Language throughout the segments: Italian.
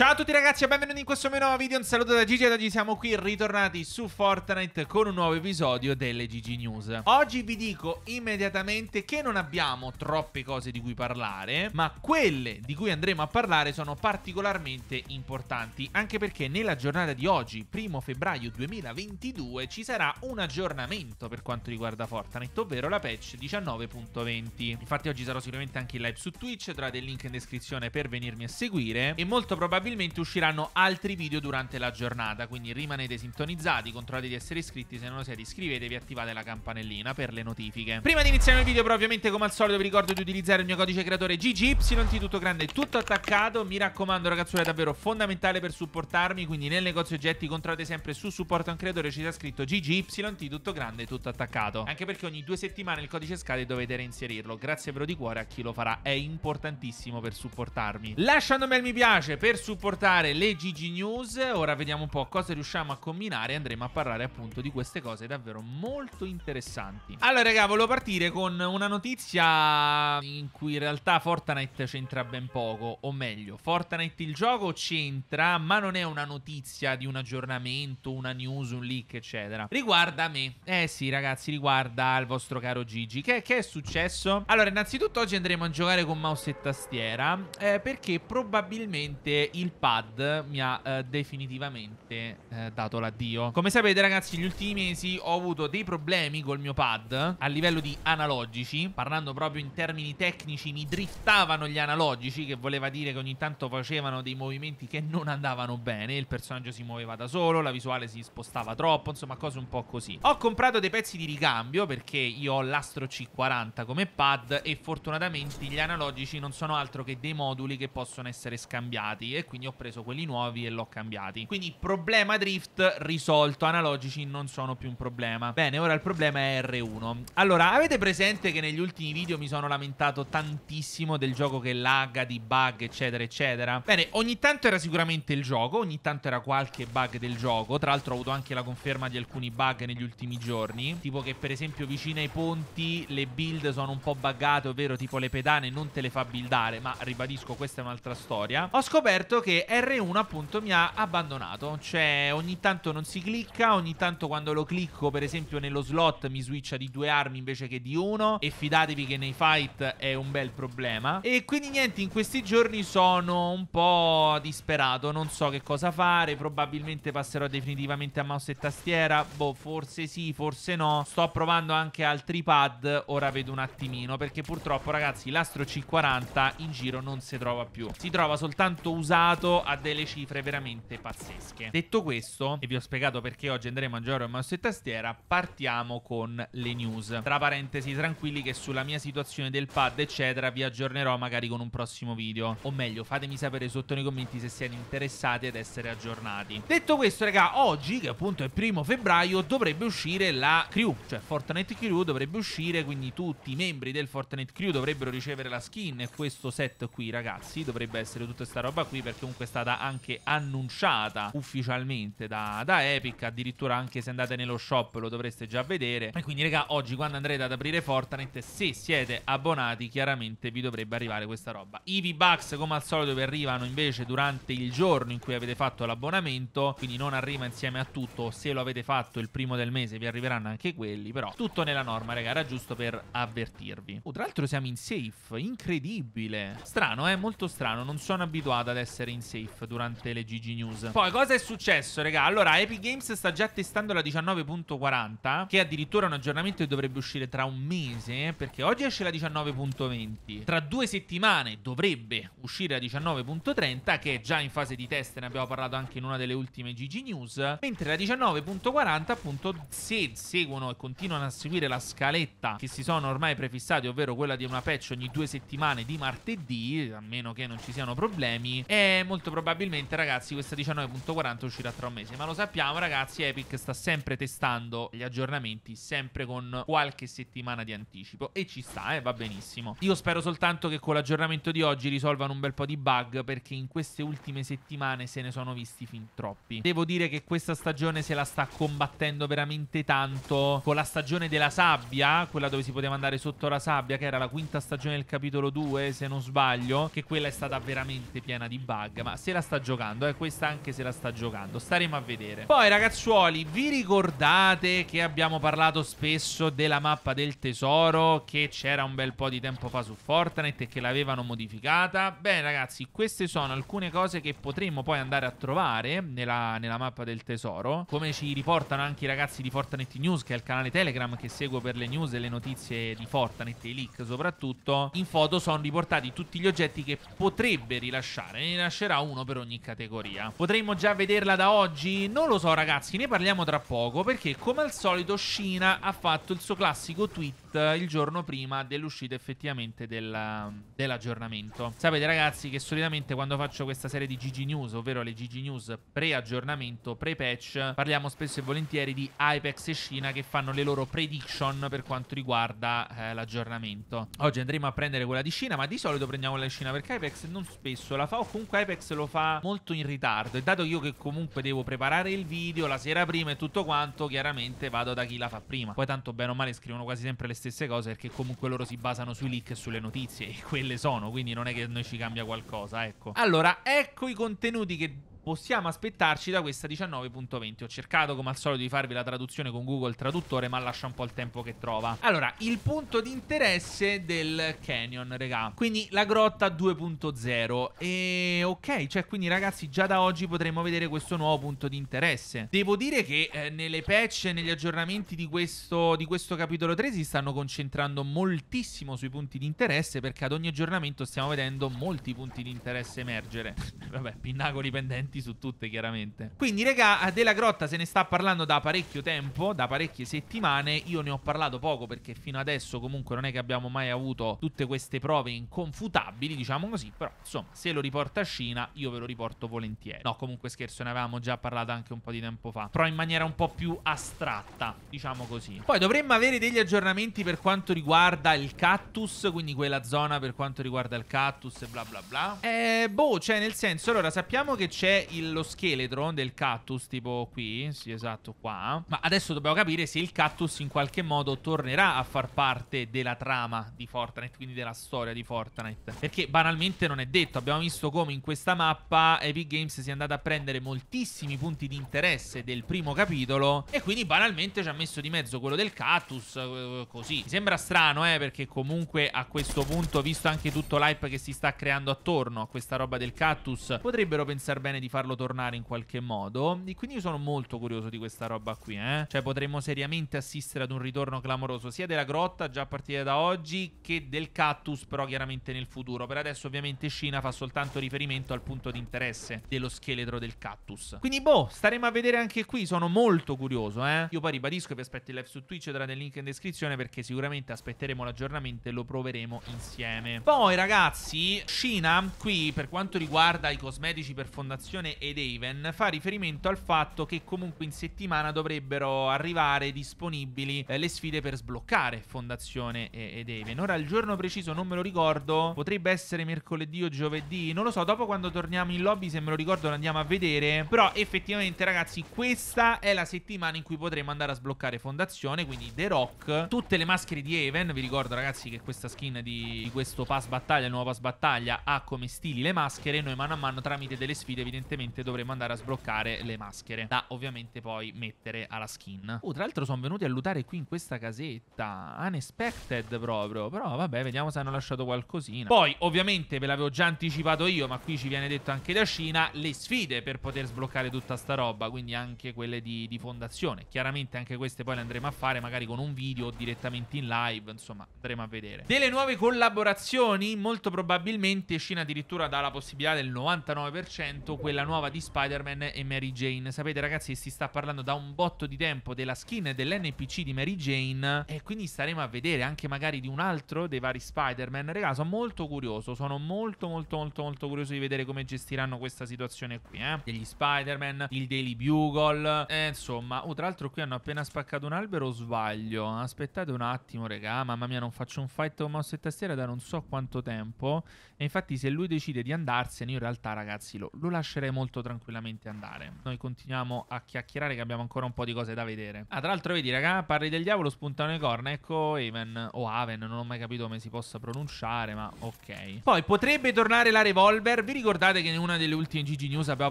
Ciao a tutti ragazzi e benvenuti in questo mio nuovo video, un saluto da Gigi e oggi siamo qui ritornati su Fortnite con un nuovo episodio delle Gigi News Oggi vi dico immediatamente che non abbiamo troppe cose di cui parlare Ma quelle di cui andremo a parlare sono particolarmente importanti Anche perché nella giornata di oggi, primo febbraio 2022, ci sarà un aggiornamento per quanto riguarda Fortnite Ovvero la patch 19.20 Infatti oggi sarò sicuramente anche in live su Twitch, trovate il link in descrizione per venirmi a seguire E molto probabilmente probabilmente usciranno altri video durante la giornata, quindi rimanete sintonizzati, controllate di essere iscritti, se non lo siete iscrivetevi e attivate la campanellina per le notifiche. Prima di iniziare il video però ovviamente come al solito vi ricordo di utilizzare il mio codice creatore GGYT tutto grande, tutto attaccato, mi raccomando ragazzi è davvero fondamentale per supportarmi, quindi nel negozio oggetti controllate sempre su supporto a un creatore ci sia scritto GGYT tutto grande, tutto attaccato, anche perché ogni due settimane il codice scade e dovete reinserirlo, grazie però di cuore a chi lo farà, è importantissimo per supportarmi. Lasciando Lasciandomi il mi piace per supportarmi supportare le Gigi News. Ora vediamo un po' cosa riusciamo a combinare. Andremo a parlare appunto di queste cose davvero molto interessanti. Allora, raga, volevo partire con una notizia in cui in realtà Fortnite c'entra ben poco. O meglio, Fortnite il gioco c'entra, ma non è una notizia di un aggiornamento, una news, un leak, eccetera. Riguarda me. Eh sì, ragazzi, riguarda il vostro caro Gigi. Che, che è successo? Allora, innanzitutto oggi andremo a giocare con mouse e tastiera. Eh, perché probabilmente il pad mi ha eh, definitivamente eh, dato l'addio. Come sapete ragazzi, negli ultimi mesi ho avuto dei problemi col mio pad a livello di analogici. Parlando proprio in termini tecnici, mi driftavano gli analogici, che voleva dire che ogni tanto facevano dei movimenti che non andavano bene. Il personaggio si muoveva da solo, la visuale si spostava troppo, insomma cose un po' così. Ho comprato dei pezzi di ricambio perché io ho l'Astro C40 come pad e fortunatamente gli analogici non sono altro che dei moduli che possono essere scambiati e quindi ho preso quelli nuovi e l'ho cambiati. Quindi problema drift risolto, analogici non sono più un problema. Bene, ora il problema è R1. Allora, avete presente che negli ultimi video mi sono lamentato tantissimo del gioco che lagga, di bug, eccetera, eccetera? Bene, ogni tanto era sicuramente il gioco, ogni tanto era qualche bug del gioco. Tra l'altro ho avuto anche la conferma di alcuni bug negli ultimi giorni, tipo che per esempio vicino ai ponti le build sono un po' buggate, ovvero tipo le pedane non te le fa buildare, ma ribadisco questa è un'altra storia. Ho scoperto che R1 appunto mi ha abbandonato Cioè ogni tanto non si clicca Ogni tanto quando lo clicco per esempio nello slot Mi switcha di due armi invece che di uno E fidatevi che nei fight è un bel problema E quindi niente in questi giorni sono un po' disperato Non so che cosa fare Probabilmente passerò definitivamente a mouse e tastiera Boh forse sì forse no Sto provando anche altri pad Ora vedo un attimino Perché purtroppo ragazzi l'Astro C40 in giro non si trova più Si trova soltanto usato arrivato a delle cifre veramente pazzesche. Detto questo, e vi ho spiegato perché oggi andremo a giocare con mouse e tastiera, partiamo con le news. Tra parentesi, tranquilli che sulla mia situazione del pad, eccetera, vi aggiornerò magari con un prossimo video. O meglio, fatemi sapere sotto nei commenti se siete interessati ad essere aggiornati. Detto questo, raga, oggi, che appunto è primo febbraio, dovrebbe uscire la crew, cioè Fortnite Crew dovrebbe uscire, quindi tutti i membri del Fortnite Crew dovrebbero ricevere la skin e questo set qui, ragazzi, dovrebbe essere tutta sta roba qui perché comunque è stata anche annunciata ufficialmente da, da Epic. Addirittura anche se andate nello shop lo dovreste già vedere. E quindi, raga, oggi quando andrete ad aprire Fortnite, se siete abbonati, chiaramente vi dovrebbe arrivare questa roba. I V-Bucks, come al solito, vi arrivano invece durante il giorno in cui avete fatto l'abbonamento. Quindi non arriva insieme a tutto. Se lo avete fatto il primo del mese, vi arriveranno anche quelli. Però tutto nella norma, raga. Era giusto per avvertirvi. Oh, tra l'altro siamo in safe. Incredibile. Strano, eh? Molto strano. Non sono abituato ad essere sempre in safe durante le GG News. Poi cosa è successo, raga? Allora, Epic Games sta già testando la 19.40, che è addirittura un aggiornamento che dovrebbe uscire tra un mese, perché oggi esce la 19.20. Tra due settimane dovrebbe uscire la 19.30, che è già in fase di test, ne abbiamo parlato anche in una delle ultime GG News. Mentre la 19.40, appunto, se seguono e continuano a seguire la scaletta che si sono ormai prefissati, ovvero quella di una patch ogni due settimane di martedì, a meno che non ci siano problemi, è eh, molto probabilmente ragazzi questa 19.40 uscirà tra un mese Ma lo sappiamo ragazzi Epic sta sempre testando gli aggiornamenti sempre con qualche settimana di anticipo E ci sta eh va benissimo Io spero soltanto che con l'aggiornamento di oggi risolvano un bel po' di bug Perché in queste ultime settimane se ne sono visti fin troppi Devo dire che questa stagione se la sta combattendo veramente tanto Con la stagione della sabbia quella dove si poteva andare sotto la sabbia Che era la quinta stagione del capitolo 2 se non sbaglio Che quella è stata veramente piena di bug tag, ma se la sta giocando, eh, questa anche se la sta giocando, staremo a vedere. Poi ragazzuoli, vi ricordate che abbiamo parlato spesso della mappa del tesoro che c'era un bel po' di tempo fa su Fortnite e che l'avevano modificata? Bene ragazzi, queste sono alcune cose che potremmo poi andare a trovare nella, nella mappa del tesoro, come ci riportano anche i ragazzi di Fortnite News, che è il canale Telegram che seguo per le news e le notizie di Fortnite e i leak soprattutto, in foto sono riportati tutti gli oggetti che potrebbe rilasciare. Ne nascerà uno per ogni categoria. Potremmo già vederla da oggi? Non lo so ragazzi, ne parliamo tra poco perché come al solito Shina ha fatto il suo classico tweet eh, il giorno prima dell'uscita effettivamente della, mm, dell'aggiornamento. Sapete ragazzi che solitamente quando faccio questa serie di GG News, ovvero le GG News pre-aggiornamento, pre-patch, parliamo spesso e volentieri di Apex e Shina che fanno le loro prediction per quanto riguarda eh, l'aggiornamento. Oggi andremo a prendere quella di Shina, ma di solito prendiamo la di Shina perché Apex non spesso la fa o comunque Apex lo fa molto in ritardo e dato io che comunque devo preparare il video la sera prima e tutto quanto, chiaramente vado da chi la fa prima. Poi tanto bene o male scrivono quasi sempre le stesse cose perché comunque loro si basano sui leak e sulle notizie e quelle sono, quindi non è che noi ci cambia qualcosa, ecco. Allora, ecco i contenuti che possiamo aspettarci da questa 19.20? Ho cercato come al solito di farvi la traduzione con Google Traduttore, ma lascia un po' il tempo che trova. Allora, il punto di interesse del Canyon, regà. Quindi la grotta 2.0. E ok, cioè quindi ragazzi già da oggi potremo vedere questo nuovo punto di interesse. Devo dire che eh, nelle patch e negli aggiornamenti di questo, di questo capitolo 3 si stanno concentrando moltissimo sui punti di interesse perché ad ogni aggiornamento stiamo vedendo molti punti di interesse emergere. Vabbè, pinnacoli pendenti tutti su tutte, chiaramente. Quindi, raga, della grotta se ne sta parlando da parecchio tempo, da parecchie settimane. Io ne ho parlato poco perché fino adesso, comunque, non è che abbiamo mai avuto tutte queste prove inconfutabili, diciamo così. Però, insomma, se lo riporta Scina, io ve lo riporto volentieri. No, comunque, scherzo, ne avevamo già parlato anche un po' di tempo fa. Però in maniera un po' più astratta, diciamo così. Poi dovremmo avere degli aggiornamenti per quanto riguarda il cactus, quindi quella zona per quanto riguarda il cactus e bla bla bla. Eh, boh, cioè nel senso, allora sappiamo che c'è il, lo scheletro del cactus, tipo qui, sì esatto qua. Ma adesso dobbiamo capire se il cactus in qualche modo tornerà a far parte della trama di Fortnite, quindi della storia di Fortnite. Perché banalmente non è detto, abbiamo visto come in questa mappa Epic Games si è andata a prendere moltissimi punti di interesse del primo capitolo e quindi banalmente ci ha messo di mezzo quello del cactus, eh, così. Mi sembra strano, eh, perché comunque a questo punto, visto anche tutto l'hype che si sta creando attorno a questa roba del cactus, potrebbero pensare bene di farlo tornare in qualche modo. E quindi io sono molto curioso di questa roba qui, eh. Cioè potremmo seriamente assistere ad un ritorno clamoroso sia della grotta già a partire da oggi che del cactus però chiaramente nel futuro. Per adesso ovviamente Scina fa soltanto riferimento al punto di interesse dello scheletro del cactus. Quindi boh, staremo a vedere anche qui, sono molto curioso, eh. Io poi ribadisco che aspetto il live su Twitch, trovate del link in descrizione perché sicuramente aspetteremo l'aggiornamento e lo proveremo insieme. Poi ragazzi, Scina qui per quanto riguarda i cosmetici per fondazione Federazione ed Haven fa riferimento al fatto che comunque in settimana dovrebbero arrivare disponibili eh, le sfide per sbloccare Fondazione eh, ed Haven. Ora il giorno preciso non me lo ricordo, potrebbe essere mercoledì o giovedì, non lo so, dopo quando torniamo in lobby se me lo ricordo lo andiamo a vedere, però effettivamente ragazzi questa è la settimana in cui potremo andare a sbloccare Fondazione, quindi The Rock, tutte le maschere di Haven, vi ricordo ragazzi che questa skin di, di questo pass battaglia, il nuovo pass battaglia ha come stili le maschere, noi mano a mano tramite delle sfide evidentemente evidentemente dovremo andare a sbloccare le maschere da ovviamente poi mettere alla skin. Oh, tra l'altro sono venuti a lutare qui in questa casetta. Unexpected proprio. Però vabbè, vediamo se hanno lasciato qualcosina. Poi ovviamente ve l'avevo già anticipato io, ma qui ci viene detto anche da Cina, le sfide per poter sbloccare tutta sta roba, quindi anche quelle di, di fondazione. Chiaramente anche queste poi le andremo a fare magari con un video o direttamente in live, insomma, andremo a vedere. Delle nuove collaborazioni, molto probabilmente Cina addirittura dà la possibilità del 99% quella quella nuova di Spider-Man e Mary Jane. Sapete ragazzi, si sta parlando da un botto di tempo della skin dell'NPC di Mary Jane e quindi staremo a vedere anche magari di un altro dei vari Spider-Man. Raga, sono molto curioso, sono molto molto molto molto curioso di vedere come gestiranno questa situazione qui, eh? Degli Spider-Man, il Daily Bugle, eh, insomma. Oh, tra l'altro qui hanno appena spaccato un albero, sbaglio. Aspettate un attimo, regà. mamma mia, non faccio un fight con mouse e tastiera da non so quanto tempo. E infatti se lui decide di andarsene, io in realtà ragazzi lo, lo lascerei potrei molto tranquillamente andare. Noi continuiamo a chiacchierare che abbiamo ancora un po' di cose da vedere. Ah, tra l'altro vedi raga, parli del diavolo, spuntano le corna, ecco Aven o Aven, non ho mai capito come si possa pronunciare, ma ok. Poi potrebbe tornare la revolver, vi ricordate che in una delle ultime GG News abbiamo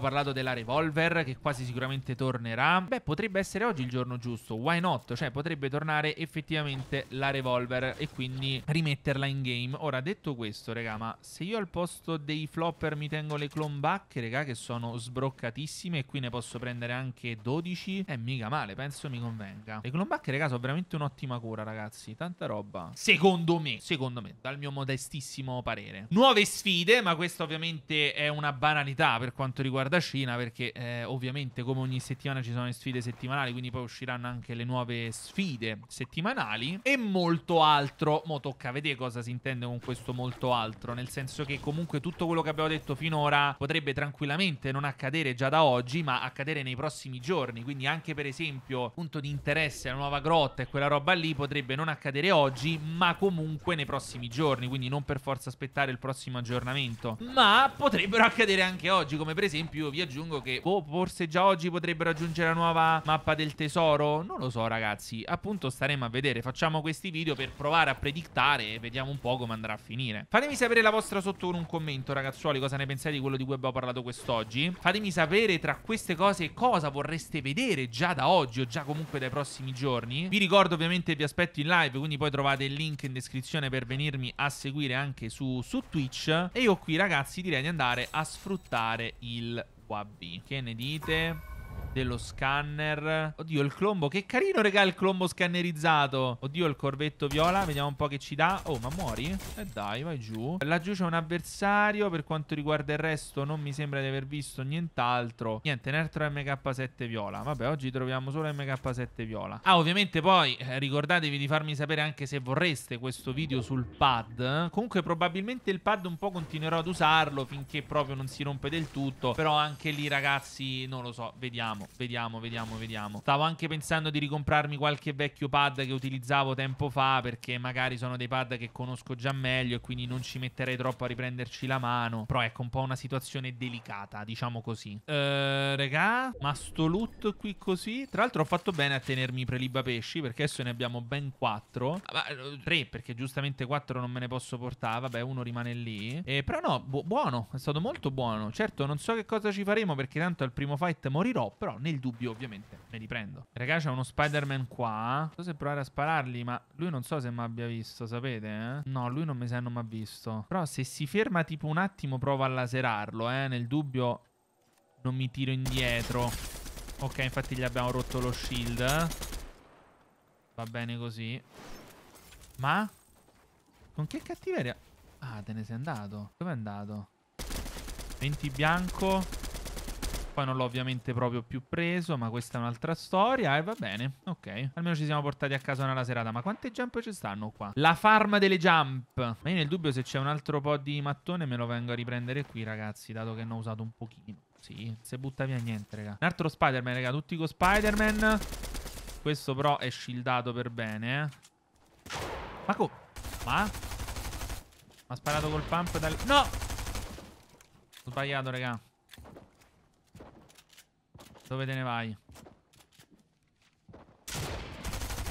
parlato della revolver che quasi sicuramente tornerà? Beh, potrebbe essere oggi il giorno giusto, why not? Cioè potrebbe tornare effettivamente la revolver e quindi rimetterla in game. Ora detto questo raga, ma se io al posto dei flopper mi tengo le clone back, raga, che sono sono sbroccatissime e qui ne posso prendere anche 12. E mica male, penso mi convenga. Le Clonback, raga, sono veramente un'ottima cura, ragazzi. Tanta roba. Secondo me, secondo me, dal mio modestissimo parere. Nuove sfide, ma questa ovviamente è una banalità per quanto riguarda Cina, perché eh, ovviamente come ogni settimana ci sono le sfide settimanali, quindi poi usciranno anche le nuove sfide settimanali e molto altro. Mo tocca vedere cosa si intende con questo molto altro, nel senso che comunque tutto quello che abbiamo detto finora potrebbe tranquillamente probabilmente non accadere già da oggi, ma accadere nei prossimi giorni. Quindi anche per esempio punto di interesse, la nuova grotta e quella roba lì potrebbe non accadere oggi, ma comunque nei prossimi giorni. Quindi non per forza aspettare il prossimo aggiornamento. Ma potrebbero accadere anche oggi, come per esempio io vi aggiungo che boh, forse già oggi potrebbero aggiungere la nuova mappa del tesoro. Non lo so ragazzi, appunto staremo a vedere. Facciamo questi video per provare a predictare e vediamo un po' come andrà a finire. Fatemi sapere la vostra sotto con un commento ragazzuoli cosa ne pensate di quello di cui abbiamo parlato quest'oggi oggi. Fatemi sapere tra queste cose cosa vorreste vedere già da oggi o già comunque dai prossimi giorni. Vi ricordo ovviamente vi aspetto in live, quindi poi trovate il link in descrizione per venirmi a seguire anche su, su Twitch. E io qui ragazzi direi di andare a sfruttare il Che ne dite? dello scanner. Oddio, il clombo. Che carino, regà, il clombo scannerizzato. Oddio, il corvetto viola. Vediamo un po' che ci dà. Oh, ma muori? E eh dai, vai giù. Laggiù c'è un avversario. Per quanto riguarda il resto, non mi sembra di aver visto nient'altro. Niente, Nertro MK7 viola. Vabbè, oggi troviamo solo MK7 viola. Ah, ovviamente poi eh, ricordatevi di farmi sapere anche se vorreste questo video sul pad. Comunque, probabilmente il pad un po' continuerò ad usarlo finché proprio non si rompe del tutto. Però anche lì, ragazzi, non lo so, vediamo. Vediamo, vediamo, vediamo, vediamo. Stavo anche pensando di ricomprarmi qualche vecchio pad che utilizzavo tempo fa perché magari sono dei pad che conosco già meglio e quindi non ci metterei troppo a riprenderci la mano. Però ecco, un po' una situazione delicata, diciamo così. Eh, regà, ma sto loot qui così. Tra l'altro ho fatto bene a tenermi preliba pesci perché adesso ne abbiamo ben quattro. Ah, eh, tre, perché giustamente quattro non me ne posso portare. Vabbè, uno rimane lì. Eh, però no, bu buono, è stato molto buono. Certo, non so che cosa ci faremo perché tanto al primo fight morirò, però però nel dubbio ovviamente me li prendo. Raga, c'è uno Spider-Man qua. Non so se provare a sparargli, ma lui non so se mi abbia visto, sapete? Eh? No, lui non mi sa non mi ha visto. Però se si ferma tipo un attimo provo a laserarlo, eh. Nel dubbio non mi tiro indietro. Ok, infatti gli abbiamo rotto lo shield. Va bene così. Ma? Con che cattiveria? Ah, te ne sei andato. Dove è andato? 20 bianco. Poi non l'ho ovviamente proprio più preso, ma questa è un'altra storia. E va bene, ok. Almeno ci siamo portati a casa nella serata. Ma quante jump ci stanno qua? La farm delle jump. Ma io nel dubbio se c'è un altro po' di mattone me lo vengo a riprendere qui, ragazzi, dato che ne ho usato un pochino. Sì, se butta via niente, raga. Un altro Spider-Man, raga, tutti con Spider-Man. Questo però è shieldato per bene, eh. Ma co... Ma? Ma ha sparato col pump dal... No! Ho sbagliato, raga. Dove te ne vai?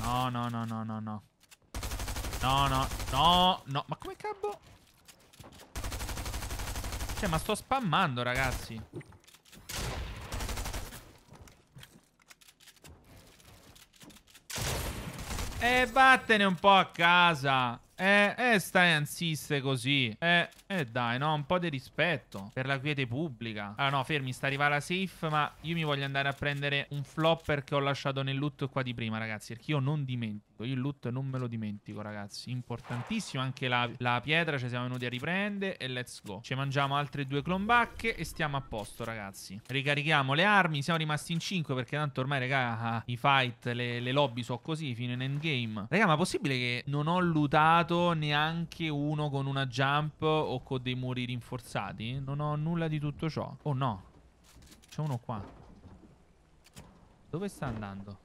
No, no, no, no, no, no. No, no, no, no. Ma come cavolo? Cioè, ma sto spammando, ragazzi. E eh, vattene un po' a casa. Eh, eh stai a insiste così. Eh, eh dai, no, un po' di rispetto per la quiete pubblica. Ah no, fermi, sta arrivando la safe, ma io mi voglio andare a prendere un flopper che ho lasciato nel loot qua di prima, ragazzi, perché io non dimentico. Io il loot non me lo dimentico, ragazzi. Importantissimo anche la, la pietra, ci siamo venuti a riprendere e let's go. Ci mangiamo altre due clombacche e stiamo a posto, ragazzi. Ricarichiamo le armi, siamo rimasti in 5 perché tanto ormai, raga, i fight, le, le lobby sono così fino in endgame. Raga, ma possibile che non ho lootato neanche uno con una jump o fuoco dei muri rinforzati? Non ho nulla di tutto ciò. Oh no. C'è uno qua. Dove sta andando?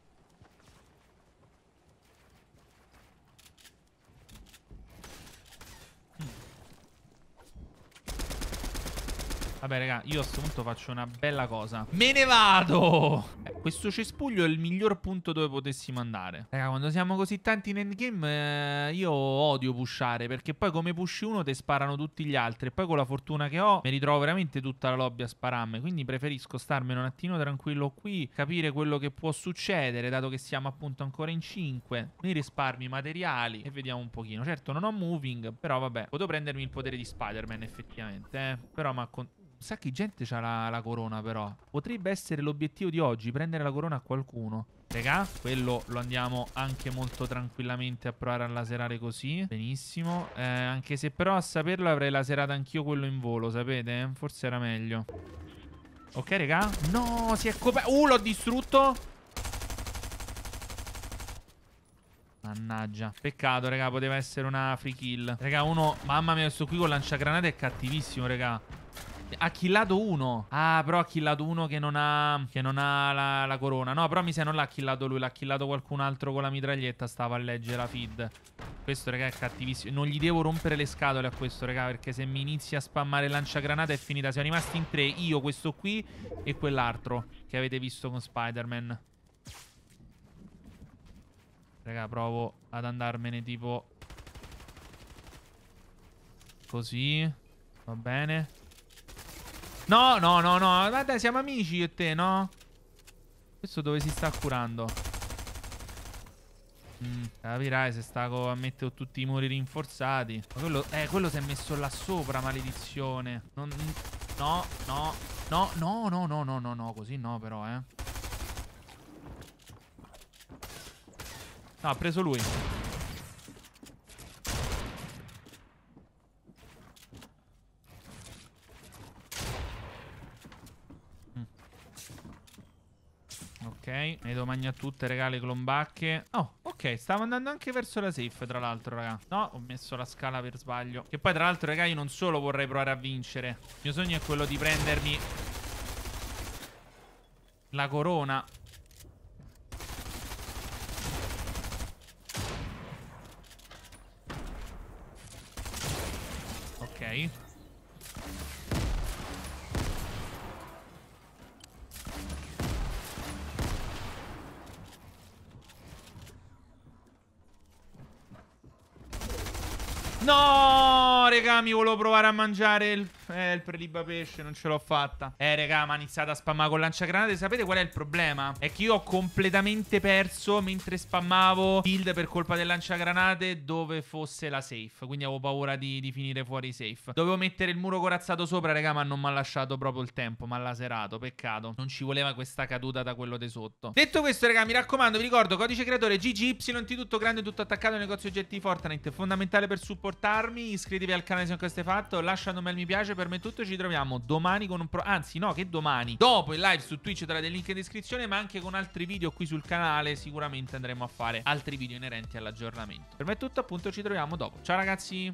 Vabbè, raga, io a questo punto faccio una bella cosa. Me ne vado! Eh, questo cespuglio è il miglior punto dove potessimo andare. Raga, quando siamo così tanti in endgame, eh, io odio pushare, perché poi come pushi uno te sparano tutti gli altri. E poi con la fortuna che ho, mi ritrovo veramente tutta la lobby a spararmi. Quindi preferisco starmene un attimo tranquillo qui, capire quello che può succedere, dato che siamo appunto ancora in 5. Mi risparmi materiali e vediamo un pochino. Certo, non ho moving, però vabbè, potevo prendermi il potere di Spider-Man effettivamente, eh. Però ma con sa che gente c'ha la, la, corona però Potrebbe essere l'obiettivo di oggi Prendere la corona a qualcuno Regà, quello lo andiamo anche molto tranquillamente a provare a laserare così Benissimo eh, Anche se però a saperlo avrei laserato anch'io quello in volo, sapete? Forse era meglio Ok, regà No, si è coperto Uh, l'ho distrutto Mannaggia Peccato, regà, poteva essere una free kill Raga, uno, mamma mia, questo qui con lanciagranate è cattivissimo, regà ha killato uno. Ah, però ha killato uno che non ha, che non ha la, la, corona. No, però mi sa non l'ha killato lui. L'ha killato qualcun altro con la mitraglietta. Stava a leggere la feed. Questo, raga, è cattivissimo. Non gli devo rompere le scatole a questo, raga. Perché se mi inizia a spammare lanciagranata è finita. Siamo rimasti in tre. Io, questo qui e quell'altro che avete visto con Spider-Man. Raga, provo ad andarmene tipo... Così. Va bene. No, no, no, no. Guarda, siamo amici io e te, no? Questo dove si sta curando? Mm, capirai se sta a mettere tutti i muri rinforzati. Ma quello, eh, quello si è messo là sopra, maledizione. Non, no, no, no, no, no, no, no, no, no. Così no, però, eh. No, ha preso lui. ne do magna tutte, regà, le clombacche. Oh, ok, stavo andando anche verso la safe, tra l'altro, raga. No, ho messo la scala per sbaglio. Che poi, tra l'altro, raga, io non solo vorrei provare a vincere. Il mio sogno è quello di prendermi... La corona. Ok. raga, mi volevo provare a mangiare il eh, il preliba pesce, non ce l'ho fatta. Eh, raga, ma ha iniziato a spammare con lanciagranate. Sapete qual è il problema? È che io ho completamente perso mentre spammavo build per colpa del lanciagranate dove fosse la safe. Quindi avevo paura di, di finire fuori safe. Dovevo mettere il muro corazzato sopra, raga, ma non mi ha lasciato proprio il tempo. Mi ha laserato, peccato. Non ci voleva questa caduta da quello di sotto. Detto questo, raga, mi raccomando, vi ricordo, codice creatore GGYT, tutto grande, tutto attaccato, negozio oggetti Fortnite. Fondamentale per supportarmi. Iscrivetevi al canale se non questo è fatto. Lasciate un bel mi piace piace per me tutto. Ci troviamo domani con un pro. Anzi, no, che domani. Dopo il live su Twitch trovate il link in descrizione, ma anche con altri video qui sul canale. Sicuramente andremo a fare altri video inerenti all'aggiornamento. Per me è tutto, appunto, ci troviamo dopo. Ciao ragazzi.